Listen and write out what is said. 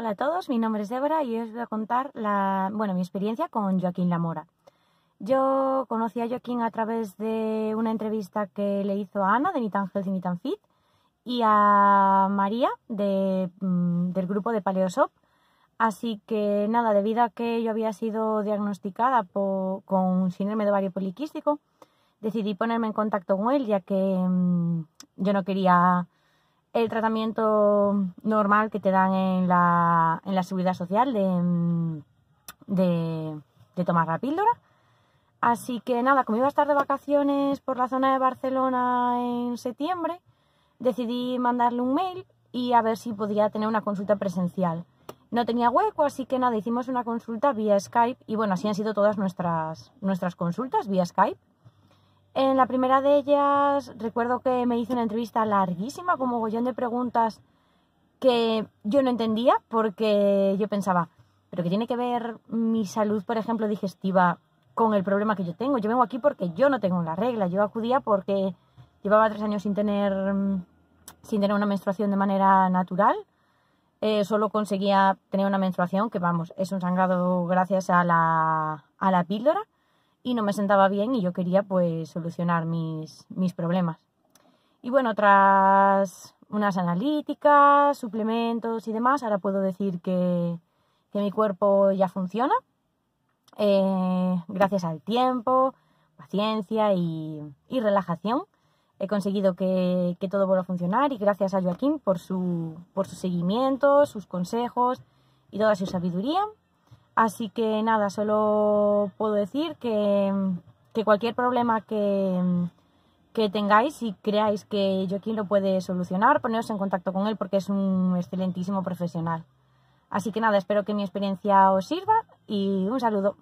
Hola a todos, mi nombre es Débora y os voy a contar la, bueno, mi experiencia con Joaquín Lamora. Yo conocí a Joaquín a través de una entrevista que le hizo a Ana de Nitan y Nitan Fit y a María mm, del grupo de Paleosop. Así que nada, debido a que yo había sido diagnosticada con con síndrome de ovario poliquístico, decidí ponerme en contacto con él ya que mm, yo no quería el tratamiento normal que te dan en la, en seguridad social de, de tomar la píldora. Así que nada, como iba a estar de vacaciones por la zona de Barcelona en septiembre, decidí mandarle un mail y a ver si podía tener una consulta presencial. No tenía hueco, así que nada, hicimos una consulta vía Skype y bueno, así han sido todas nuestras, nuestras consultas vía Skype. En la primera de ellas recuerdo que me hice una entrevista larguísima con mogollón de preguntas que yo no entendía porque yo pensaba, pero qué tiene que ver mi salud, por ejemplo, digestiva con el problema que yo tengo. Yo vengo aquí porque yo no tengo una regla. Yo acudía porque llevaba tres años sin tener, sin tener una menstruación de manera natural. Eh, solo conseguía tener una menstruación, que vamos, es un sangrado gracias a la, a la píldora y no me sentaba bien y yo quería pues solucionar mis, problemas. Y bueno, tras unas analíticas, suplementos y demás, ahora puedo decir que, mi cuerpo ya funciona, eh, gracias al tiempo, paciencia y, relajación. He conseguido que, todo vuelva a funcionar y gracias a Joaquín por su, por su seguimiento, sus consejos y toda su sabiduría. Así que nada, solo puedo decir que, cualquier problema que, tengáis y creáis que Joaquín lo puede solucionar, poneros en contacto con él porque es un excelentísimo profesional. Así que nada, espero que mi experiencia os sirva y un saludo.